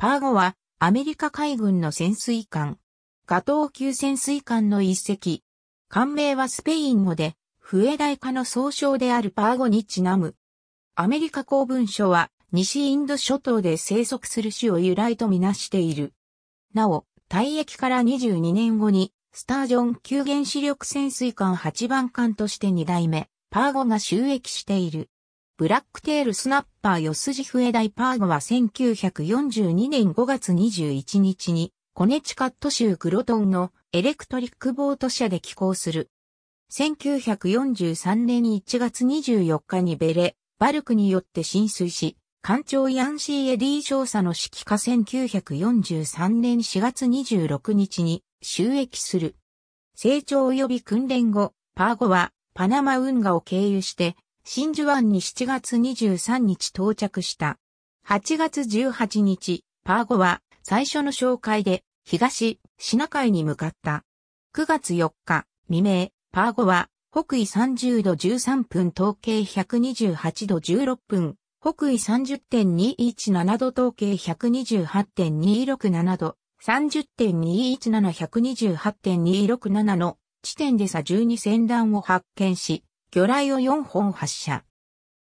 パーゴはアメリカ海軍の潜水艦。ガトー級潜水艦の一隻。艦名はスペイン語で、笛大化の総称であるパーゴにちなむ。アメリカ公文書は、西インド諸島で生息する種を由来とみなしている。なお、退役から22年後に、スタージョン級原子力潜水艦8番艦として2代目、パーゴが収益している。ブラックテールスナッパーヨスジフエダイパーゴは1942年5月21日にコネチカット州グロトンのエレクトリックボート社で寄港する。1943年1月24日にベレ、バルクによって浸水し、艦長ヤンシー・エディ少佐の指揮下1943年4月26日に収益する。成長及び訓練後、パーゴはパナマ運河を経由して真珠湾に7月23日到着した。8月18日、パーゴは最初の紹介で東シナ海に向かった。9月4日未明、パーゴは北緯30度13分統計128度16分、北緯30.217度統計128.267度、30.217128.267の地点で差12船団を発見し、魚雷を4本発射。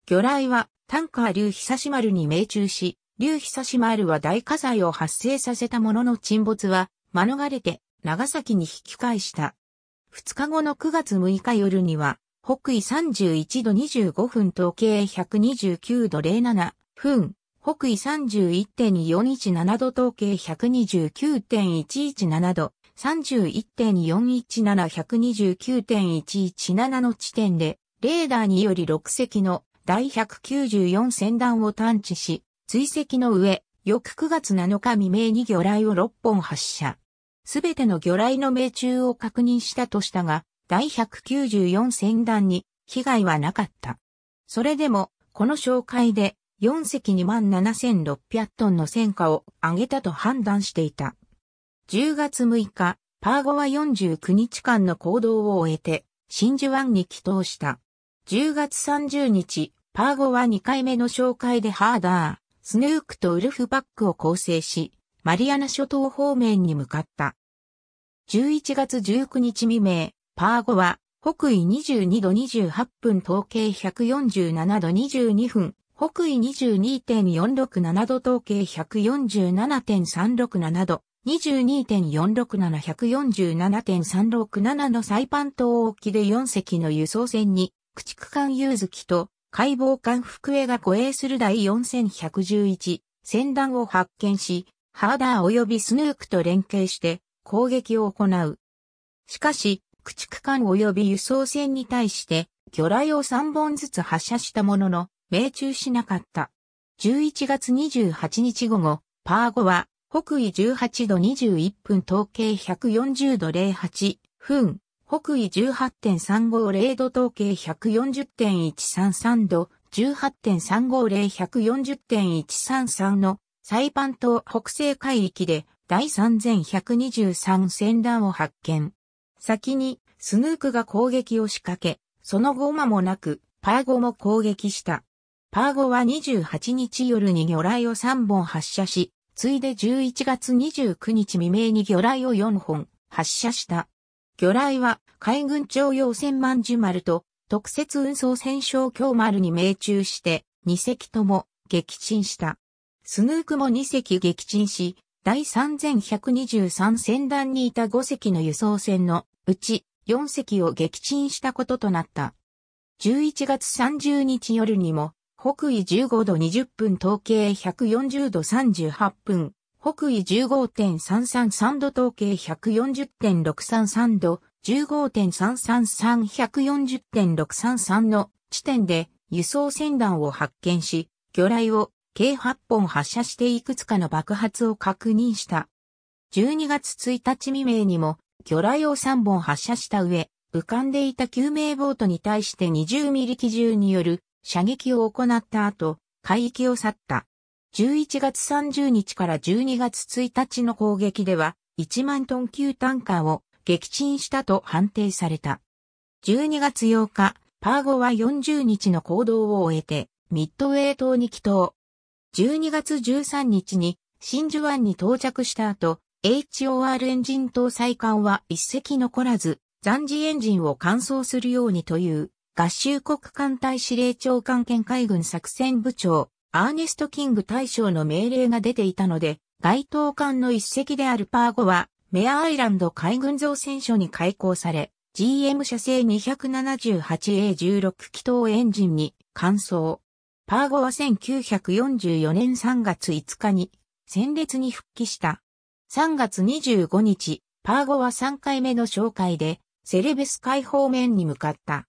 魚雷はタンカー竜久丸に命中し、竜久丸は大火災を発生させたものの沈没は免れて長崎に引き返した。2日後の9月6日夜には、北緯31度25分統計129度07分、北緯31.417度統計129.117度、31.417129.117の地点で、レーダーにより6隻の第194船団を探知し、追跡の上、翌9月7日未明に魚雷を6本発射。すべての魚雷の命中を確認したとしたが、第194船団に被害はなかった。それでも、この紹介で4隻2万7600トンの戦果を上げたと判断していた。10月6日、パーゴは49日間の行動を終えて、真珠湾に帰投した。10月30日、パーゴは2回目の紹介でハーダー、スヌークとウルフバックを構成し、マリアナ諸島方面に向かった。11月19日未明、パーゴは北緯22度28分統計147度22分、北緯22.467度統計147.367度、22.467-147.367のサイパン島沖で4隻の輸送船に、駆逐艦ユーズキと解剖艦福江が護衛する第4111船団を発見し、ハーダー及びスヌークと連携して攻撃を行う。しかし、駆逐艦及び輸送船に対して、魚雷を3本ずつ発射したものの、命中しなかった。11月28日午後、パー5は北緯18度21分統計140度08分、北緯18.350度統計140.133度、18.350140.133のサイパン島北西海域で第3123戦乱を発見。先にスヌークが攻撃を仕掛け、その後間もなくパーゴも攻撃した。パーゴは28日夜に魚雷を3本発射し、ついで11月29日未明に魚雷を4本発射した。魚雷は海軍徴用船万寿丸と特設運送船小京丸に命中して2隻とも撃沈した。スヌークも2隻撃沈し、第3123船団にいた5隻の輸送船のうち4隻を撃沈したこととなった。11月30日夜にも北緯15度20分統計140度38分、北緯15.333度統計140.633度、15.333140.633の地点で輸送船団を発見し、魚雷を計8本発射していくつかの爆発を確認した。12月1日未明にも魚雷を3本発射した上、浮かんでいた救命ボートに対して20ミリ機銃による射撃を行った後、海域を去った。11月30日から12月1日の攻撃では、1万トン級タンカーを撃沈したと判定された。12月8日、パーゴは40日の行動を終えて、ミッドウェイ島に帰島。12月13日に、真珠湾に到着した後、HOR エンジン搭載艦は一隻残らず、残次エンジンを乾燥するようにという合衆国艦隊司令長官兼海軍作戦部長、アーネスト・キング大将の命令が出ていたので、該当艦の一隻であるパーゴは、メアアイランド海軍造船所に開港され、GM 社製 278A16 気筒エンジンに換装。パーゴは1944年3月5日に戦列に復帰した。3月25日、パーゴは3回目の紹介でセレベス海方面に向かった。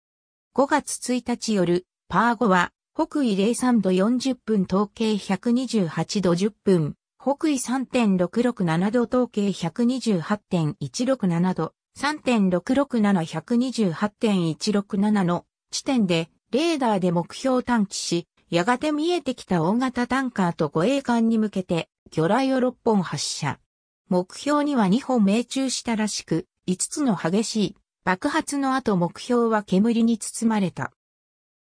5月1日夜、パー5は、北緯03度40分統計128度10分、北緯3.667度統計128.167度、3.667128.167の地点でレーダーで目標を探知し、やがて見えてきた大型タンカーと護衛艦に向けて魚雷を6本発射。目標には2本命中したらしく、5つの激しい爆発の後目標は煙に包まれた。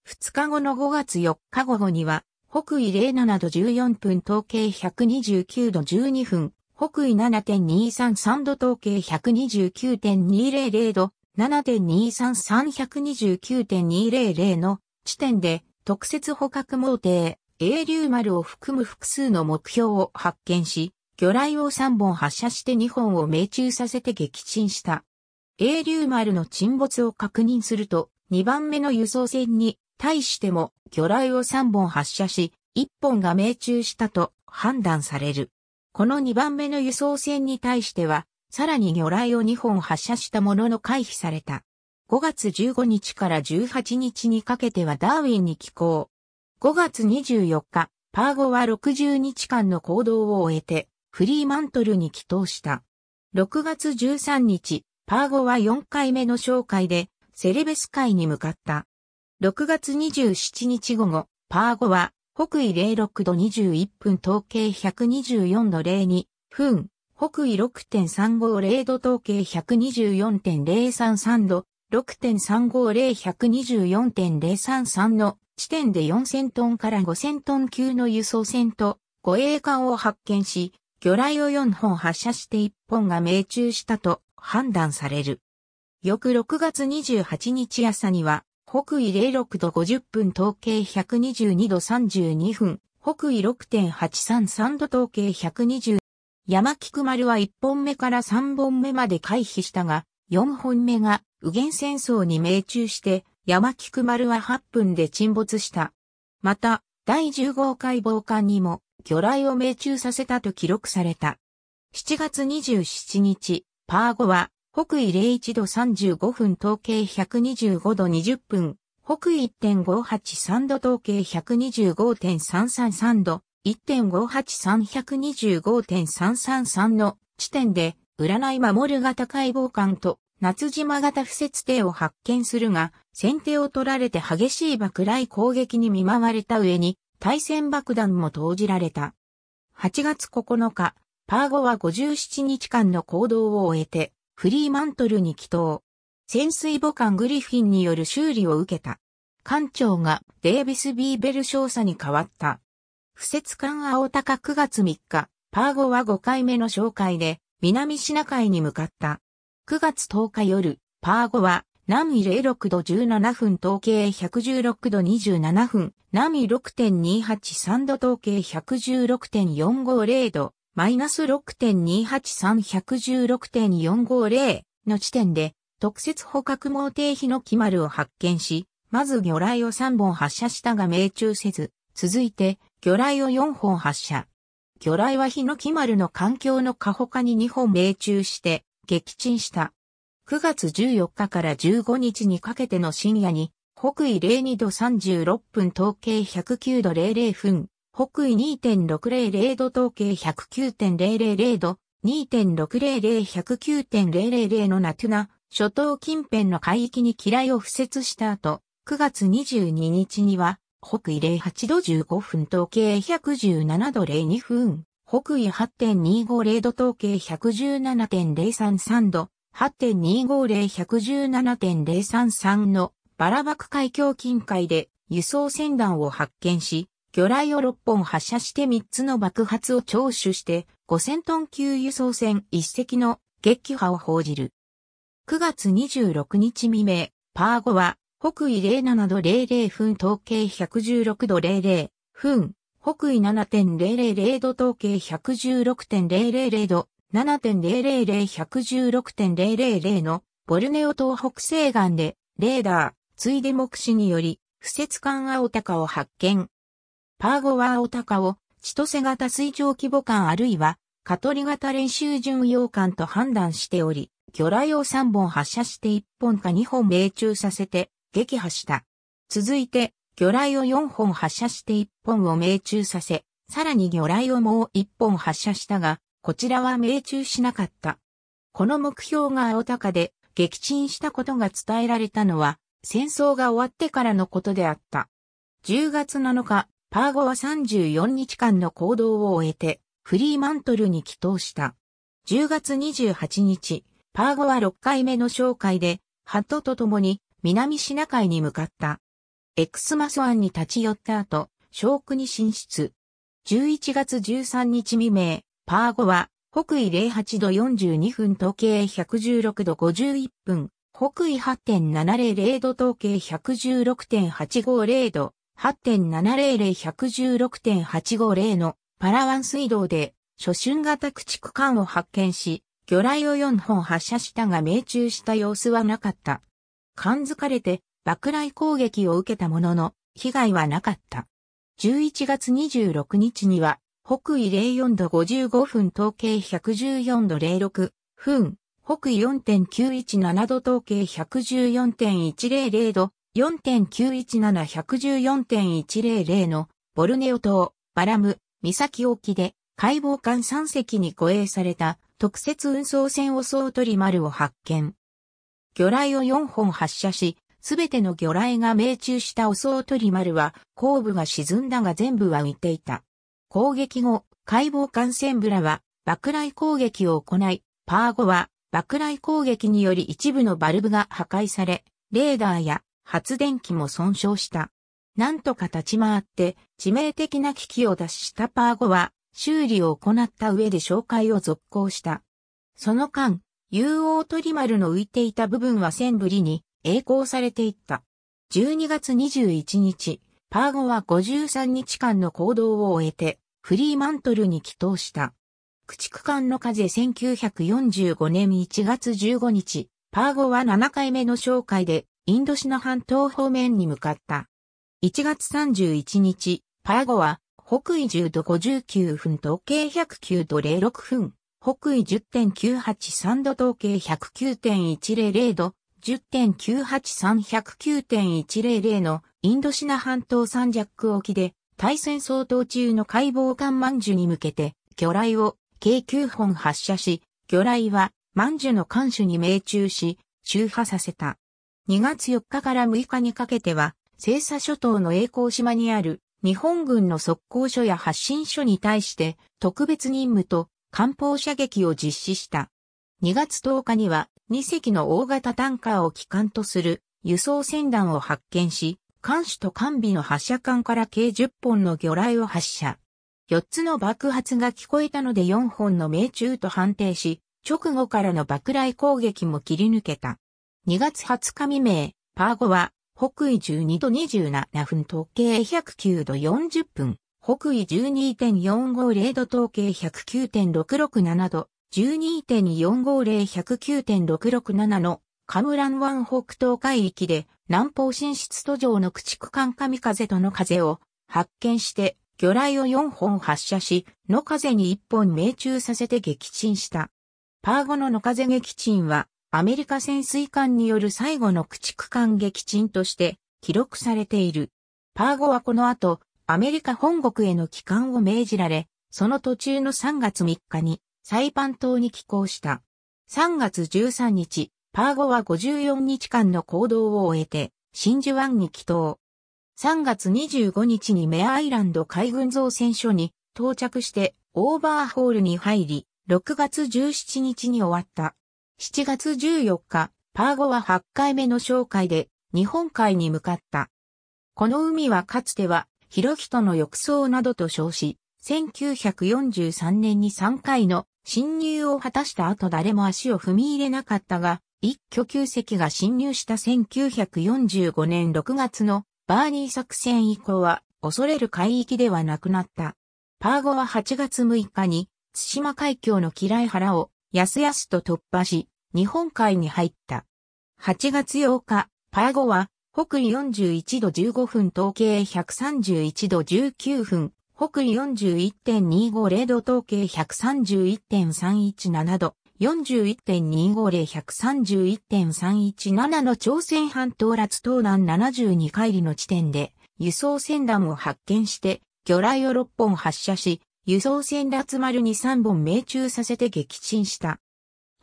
2日後の5月4日午後には、北緯07度14分統計129度12分、北緯7.233度統計129.200度、7.233129.200の地点で特設捕獲網艇、英竜丸を含む複数の目標を発見し、魚雷を3本発射して2本を命中させて撃沈した。英竜丸の沈没を確認すると、2番目の輸送船に対しても魚雷を3本発射し、1本が命中したと判断される。この2番目の輸送船に対しては、さらに魚雷を2本発射したものの回避された。5月15日から18日にかけてはダーウィンに寄港。5月24日、パーゴは60日間の行動を終えて、フリーマントルに帰島した。6月13日、パーゴは4回目の紹介でセレベス海に向かった。6月27日午後、パーゴは北緯06度21分統計124度02分、北緯6.350度統計124.033度、6.350124.033の地点で4000トンから5000トン級の輸送船と護衛艦を発見し、魚雷を4本発射して1本が命中したと判断される。翌6月28日朝には、北緯06度50分統計122度32分、北緯6.833度統計120。山菊丸は1本目から3本目まで回避したが、4本目が右元戦争に命中して、山菊丸は8分で沈没した。また、第10号解剖艦にも魚雷を命中させたと記録された。7月27日、パー5は、北緯01度35分統計125度20分、北緯1.583度統計125.333度、1.583125.333の地点で、占い守る型解剖官と夏島型不設定を発見するが、先手を取られて激しい爆雷攻撃に見舞われた上に、対戦爆弾も投じられた。8月9日、パーゴは57日間の行動を終えて、フリーマントルに帰投。潜水母艦グリフィンによる修理を受けた。艦長がデービス・ビーベル少佐に変わった。不設艦青高9月3日、パーゴは5回目の紹介で、南シナ海に向かった。9月10日夜、パーゴは、南緯06度17分統計116度27分、南緯6.283度統計116.450度、マイナス6.283116.450の地点で、特設捕獲猛停飛のキマルを発見し、まず魚雷を3本発射したが命中せず、続いて魚雷を4本発射。魚雷はヒノキ丸の環境の過保化に2本命中して撃沈した。9月14日から15日にかけての深夜に、北緯02度36分統計109度00分、北緯2.600度統計109.000度、2.600-109.000のナトゥナ、諸島近辺の海域に機雷を敷設した後、9月22日には、北緯08度15分統計117度02分、北緯8.250度統計117.033度、8.250-117.033のバラバク海峡近海で輸送船団を発見し、魚雷を6本発射して3つの爆発を聴取して5000トン級輸送船1隻の撃破を報じる。9月26日未明、パー5は北緯07度00分統計116度00分、北緯7.000度統計116.000度、7 0 0 0 1 1 6 0 0 0のボルネオ島北西岸でレーダー、ついで目視により、不設艦青高を発見。パーゴワーオタカを、千歳型水上規模艦あるいは、カトリ型練習巡洋艦と判断しており、魚雷を3本発射して1本か2本命中させて、撃破した。続いて、魚雷を4本発射して1本を命中させ、さらに魚雷をもう1本発射したが、こちらは命中しなかった。この目標が青高で撃沈したことが伝えられたのは、戦争が終わってからのことであった。10月7日、パーゴは34日間の行動を終えて、フリーマントルに帰投した。10月28日、パーゴは6回目の紹介で、ハットと共に南シナ海に向かった。エクスマス湾に立ち寄った後、ショークに進出。11月13日未明、パーゴは北緯08度42分統計116度51分、北緯8.700度東計116.850度、8.700-116.850のパラワン水道で初春型駆逐艦を発見し、魚雷を4本発射したが命中した様子はなかった。感づかれて爆雷攻撃を受けたものの、被害はなかった。11月26日には、北緯04度55分統計114度06分、北緯4.917度統計114.100度、4.917114.100のボルネオ島、バラム、岬沖で解剖艦3隻に護衛された特設運送船オソートリマルを発見。魚雷を4本発射し、すべての魚雷が命中したオソートリマルは後部が沈んだが全部は浮いていた。攻撃後、解剖艦船ブラは爆雷攻撃を行い、パー5は爆雷攻撃により一部のバルブが破壊され、レーダーや発電機も損傷した。なんとか立ち回って致命的な危機を脱したパーゴは修理を行った上で紹介を続行した。その間、UO トリマルの浮いていた部分はセンブリに栄光されていった。12月21日、パーゴは53日間の行動を終えてフリーマントルに帰投した。駆逐艦の風1945年1月15日、パーゴは7回目の紹介でインドシナ半島方面に向かった。1月31日、パーゴは、北緯10度59分東経109度06分、北緯10.983度東経109.100度、10.983109.100のインドシナ半島三ジャック沖で、対戦相当中の解剖艦万寿に向けて、魚雷を計9本発射し、魚雷は万寿の艦首に命中し、周波させた。2月4日から6日にかけては、西沙諸島の栄光島にある日本軍の速攻所や発信所に対して特別任務と艦砲射撃を実施した。2月10日には2隻の大型タンカーを機関とする輸送船団を発見し、艦首と艦尾の発射管から計10本の魚雷を発射。4つの爆発が聞こえたので4本の命中と判定し、直後からの爆雷攻撃も切り抜けた。2月20日未明、パーゴは、北緯12度27分東経109度40分、北緯12.450度東経109.667度、12.450109.667のカムラン湾北東海域で南方進出途上の駆逐艦神風との風を発見して魚雷を4本発射し、野風に1本命中させて撃沈した。パーゴの野風撃沈はアメリカ潜水艦による最後の駆逐艦撃沈として記録されている。パーゴはこの後、アメリカ本国への帰還を命じられ、その途中の3月3日にサイパン島に寄港した。3月13日、パーゴは54日間の行動を終えて、真珠湾に帰島。3月25日にメアアイランド海軍造船所に到着してオーバーホールに入り、6月17日に終わった。7月14日、パーゴは8回目の紹介で日本海に向かった。この海はかつては、広人の浴槽などと称し、1943年に3回の侵入を果たした後誰も足を踏み入れなかったが、一挙旧石が侵入した1945年6月のバーニー作戦以降は恐れる海域ではなくなった。パーゴは8月6日に、対馬海峡の嫌い原をやすやすと突破し、日本海に入った。8月8日、パーゴは、北緯41度15分、統計131度19分、北緯41.250度統計131.317度、41.250-131.317の朝鮮半島拉東南72海里の地点で、輸送船団を発見して、魚雷を6本発射し、輸送船ま丸に3本命中させて撃沈した。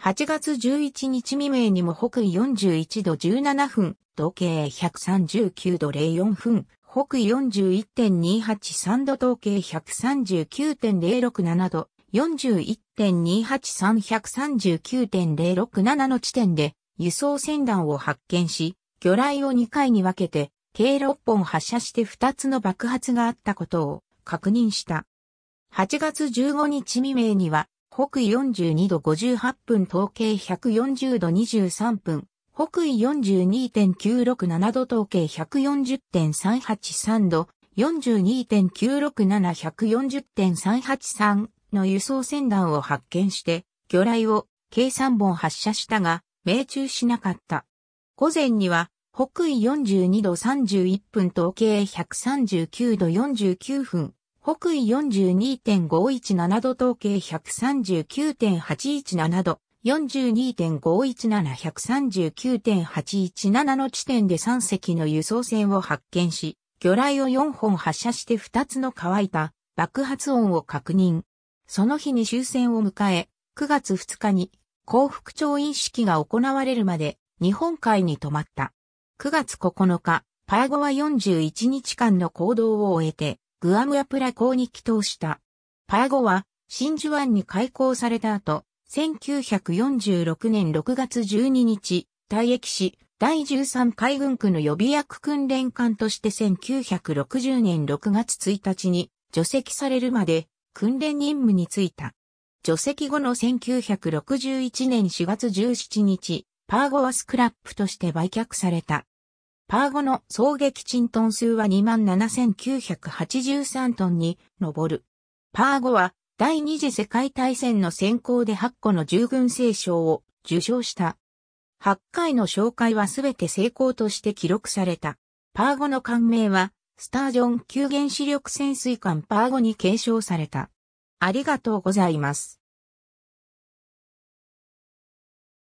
8月11日未明にも北緯41度17分、時計139度04分、北緯41.283度統計139.067度、41.28339.067の地点で輸送船団を発見し、魚雷を2回に分けて、計6本発射して2つの爆発があったことを確認した。8月15日未明には、北緯42度58分統計140度23分、北緯42.967度統計140.383度、42.967140.383の輸送船団を発見して、魚雷を計3本発射したが、命中しなかった。午前には、北緯42度31分統計139度49分、北緯42.517度統計139.817度、42.517139.817の地点で3隻の輸送船を発見し、魚雷を4本発射して2つの乾いた爆発音を確認。その日に終戦を迎え、9月2日に幸福調印式が行われるまで日本海に泊まった。9月9日、パーゴは41日間の行動を終えて、グアムアプラ港に帰投した。パーゴは、真珠湾に開港された後、1946年6月12日、退役し、第13海軍区の予備役訓練艦として1960年6月1日に除籍されるまで訓練任務に就いた。除籍後の1961年4月17日、パーゴはスクラップとして売却された。パーゴの衝撃沈トン数は27,983トンに上る。パーゴは第二次世界大戦の先行で8個の従軍聖賞を受賞した。8回の紹介はすべて成功として記録された。パーゴの艦名は、スタージョン級原子力潜水艦パーゴに継承された。ありがとうございます。